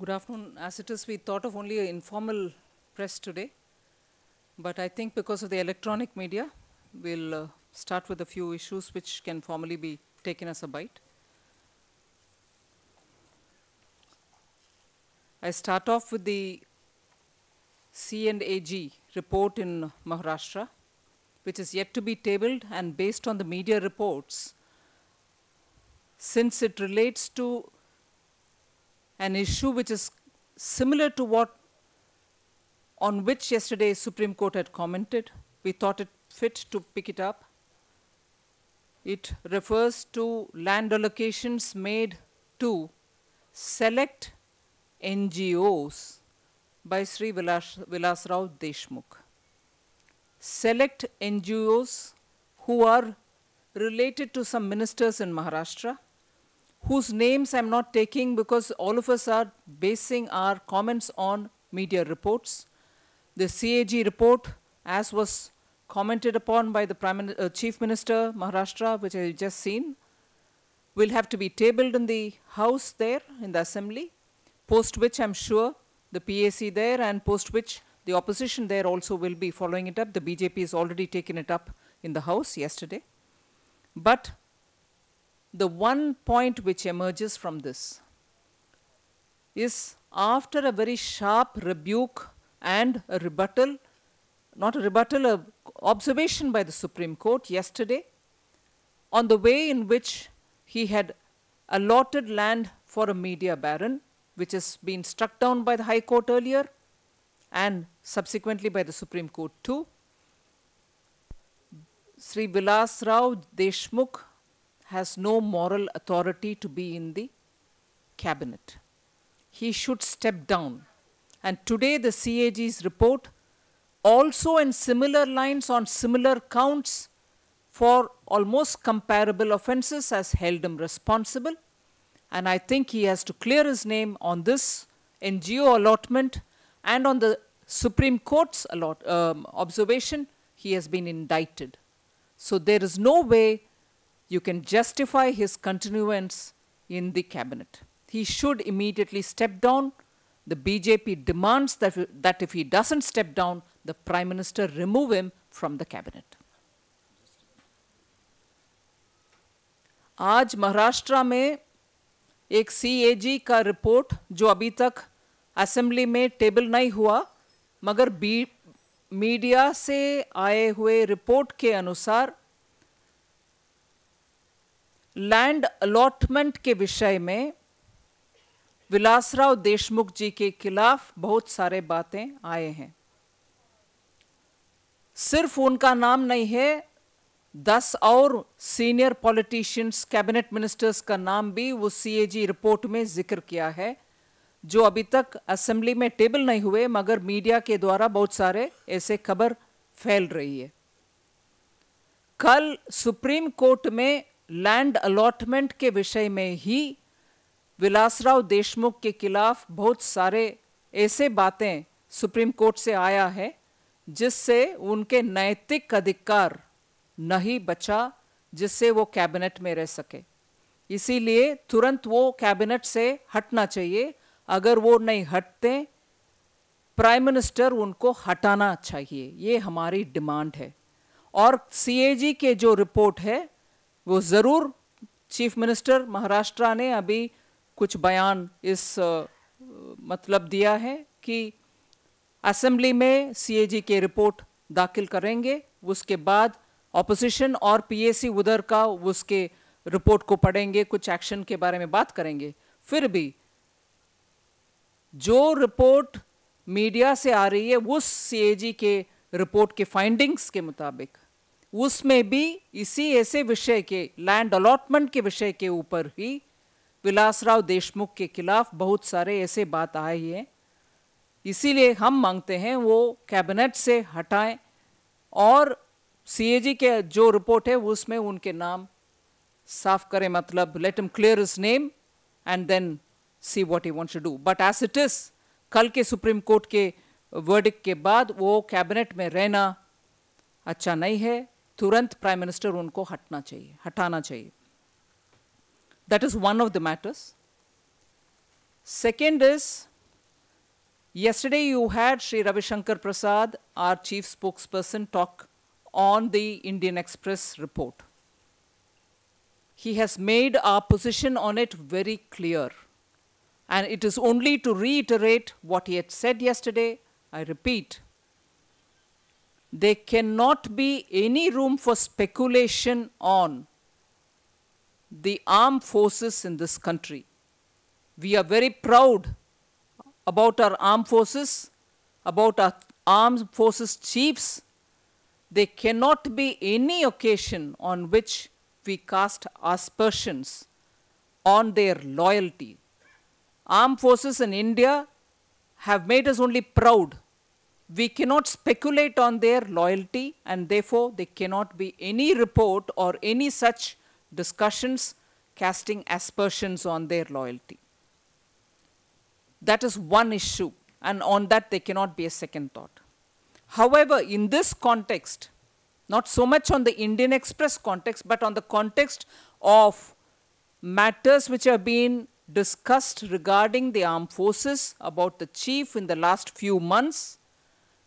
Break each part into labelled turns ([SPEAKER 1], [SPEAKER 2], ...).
[SPEAKER 1] Good afternoon. As it is, we thought of only an informal press today, but I think because of the electronic media, we'll uh, start with a few issues which can formally be taken as a bite. I start off with the C&AG report in Maharashtra, which is yet to be tabled and based on the media reports, since it relates to an issue which is similar to what on which yesterday Supreme Court had commented. We thought it fit to pick it up. It refers to land allocations made to select NGOs by Sri Vilas, Vilasrao Deshmukh. Select NGOs who are related to some ministers in Maharashtra whose names I'm not taking because all of us are basing our comments on media reports. The CAG report, as was commented upon by the Prime, uh, Chief Minister Maharashtra, which I've just seen, will have to be tabled in the House there, in the Assembly, post which I'm sure the PAC there and post which the opposition there also will be following it up. The BJP has already taken it up in the House yesterday. But the one point which emerges from this is after a very sharp rebuke and a rebuttal, not a rebuttal, an observation by the Supreme Court yesterday on the way in which he had allotted land for a media baron, which has been struck down by the High Court earlier and subsequently by the Supreme Court too. Sri Vilas Rao Deshmukh has no moral authority to be in the cabinet. He should step down. And today, the CAG's report, also in similar lines on similar counts for almost comparable offences, has held him responsible. And I think he has to clear his name on this NGO allotment and on the Supreme Court's allot, um, observation, he has been indicted. So there is no way you can justify his continuance in the cabinet. He should immediately step down. The BJP demands that, that if he doesn't step down, the Prime Minister remove him from the cabinet. आज महाराष्ट्र में एक CAG का report जो अभी तक assembly में table नहीं हुआ मगर बी मीडिया से आए हुए रिपोर्ट के अनुसार लैंड अलॉटमेंट के विषय में विलासराव देशमुख जी के खिलाफ बहुत सारे बातें आए हैं सिर्फ उनका नाम नहीं है दस और सीनियर पॉलिटिशियंस कैबिनेट मिनिस्टर्स का नाम भी वो सीएजी रिपोर्ट में जिक्र किया है जो अभी तक असेंबली में टेबल नहीं हुए मगर मीडिया के द्वारा बहुत सारे ऐसे खबर फैल रही है कल सुप्रीम कोर्ट में लैंड अलॉटमेंट के विषय में ही विलासराव देशमुख के खिलाफ बहुत सारे ऐसे बातें सुप्रीम कोर्ट से आया है जिससे उनके नैतिक अधिकार नहीं बचा जिससे वो कैबिनेट में रह सके इसीलिए तुरंत वो कैबिनेट से हटना चाहिए अगर वो नहीं हटते प्राइम मिनिस्टर उनको हटाना चाहिए ये हमारी डिमांड है और सीएजी के जो रिपोर्ट है वो ज़रूर चीफ मिनिस्टर महाराष्ट्र ने अभी कुछ बयान इस आ, मतलब दिया है कि असेंबली में सीएजी के रिपोर्ट दाखिल करेंगे उसके बाद ऑपोजिशन और पीएसी उधर का उसके रिपोर्ट को पढ़ेंगे कुछ एक्शन के बारे में बात करेंगे फिर भी जो रिपोर्ट मीडिया से आ रही है उस सीएजी के रिपोर्ट के फाइंडिंग्स के मुताबिक उसमें भी इसी ऐसे विषय के लैंड अलॉटमेंट के विषय के ऊपर ही विलासराव देशमुख के खिलाफ बहुत सारे ऐसे बात आए हैं इसीलिए हम मांगते हैं वो कैबिनेट से हटाएं और सीएजी के जो रिपोर्ट है उसमें उनके नाम साफ करें मतलब let me clear his name and then see what he want to do but as it is कल के सुप्रीम कोर्ट के वर्डिक के बाद वो कैबिनेट में रहना अच्छा नहीं है तुरंत प्राइम मिनिस्टर उनको हटना चाहिए हटाना चाहिए that is one of the matters second is yesterday you had Shri Ravishankar Prasad, our chief spokesperson, talk on the Indian Express report. He has made our position on it very clear. And it is only to reiterate what he had said yesterday. I repeat, there cannot be any room for speculation on the armed forces in this country. We are very proud about our armed forces, about our armed forces chiefs. There cannot be any occasion on which we cast aspersions on their loyalty. Armed forces in India have made us only proud we cannot speculate on their loyalty and therefore there cannot be any report or any such discussions casting aspersions on their loyalty. That is one issue and on that there cannot be a second thought. However, in this context, not so much on the Indian Express context, but on the context of matters which have been discussed regarding the armed forces about the chief in the last few months,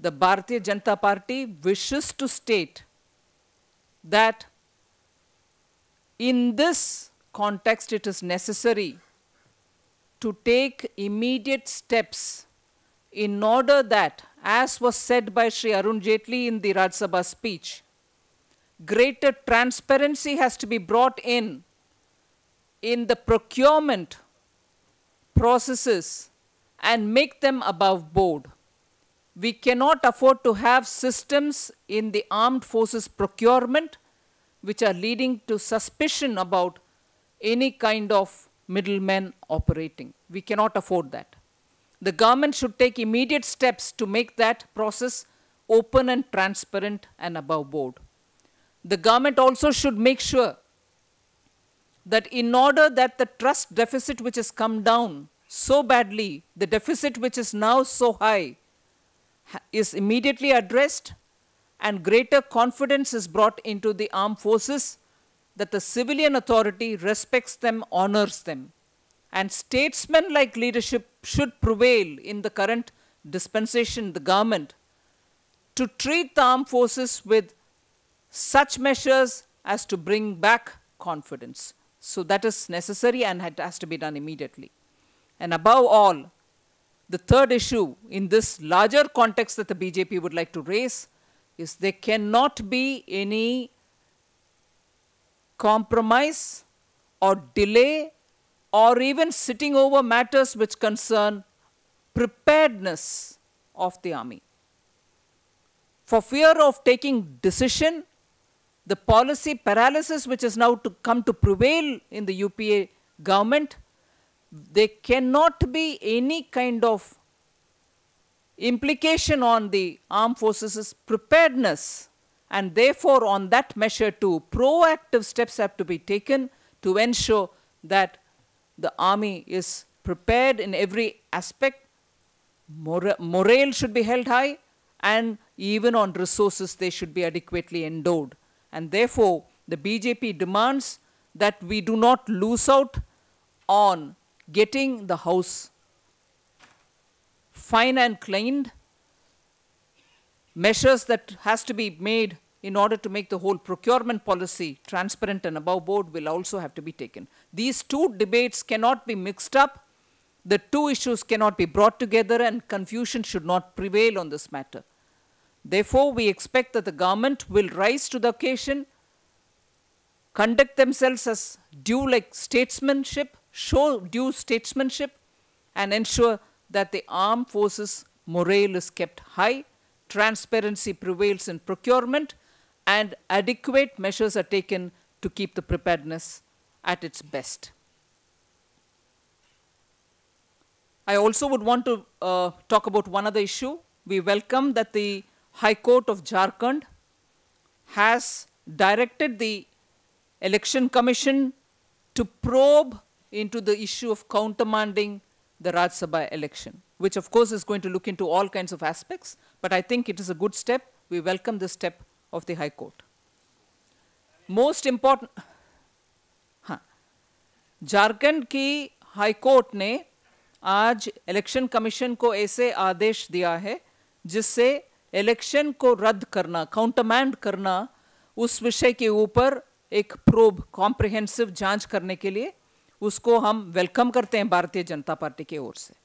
[SPEAKER 1] the Bharatiya Janata Party wishes to state that in this context it is necessary to take immediate steps in order that, as was said by Sri Arun Jaitley in the Raj Sabha speech, greater transparency has to be brought in in the procurement processes and make them above board we cannot afford to have systems in the armed forces procurement which are leading to suspicion about any kind of middlemen operating. We cannot afford that. The government should take immediate steps to make that process open and transparent and above board. The government also should make sure that in order that the trust deficit which has come down so badly, the deficit which is now so high, is immediately addressed and greater confidence is brought into the armed forces that the civilian authority respects them, honors them. And statesman-like leadership should prevail in the current dispensation, the government, to treat the armed forces with such measures as to bring back confidence. So that is necessary and it has to be done immediately. And above all, the third issue in this larger context that the BJP would like to raise is there cannot be any compromise or delay or even sitting over matters which concern preparedness of the army. For fear of taking decision, the policy paralysis which has now to come to prevail in the UPA government there cannot be any kind of implication on the armed forces' preparedness and therefore on that measure too proactive steps have to be taken to ensure that the army is prepared in every aspect Mor morale should be held high and even on resources they should be adequately endowed and therefore the bjp demands that we do not lose out on getting the house fine and cleaned, measures that has to be made in order to make the whole procurement policy transparent and above board will also have to be taken. These two debates cannot be mixed up. The two issues cannot be brought together and confusion should not prevail on this matter. Therefore, we expect that the government will rise to the occasion, conduct themselves as due like statesmanship, show due statesmanship, and ensure that the armed forces morale is kept high, transparency prevails in procurement, and adequate measures are taken to keep the preparedness at its best. I also would want to uh, talk about one other issue. We welcome that the High Court of Jharkhand has directed the Election Commission to probe into the issue of countermanding the Raj Sabha election, which of course is going to look into all kinds of aspects, but I think it is a good step. We welcome the step of the High Court. Most important, हाँ, झारखंड की high court ने आज election commission को ऐसे आदेश दिया है जिससे election को रद्द करना काउंटरमैंड करना उस विषय के ऊपर एक प्रोब कॉम्प्रिहेंसिव जांच करने के लिए उसको हम वेलकम करते हैं भारतीय जनता पार्टी की ओर से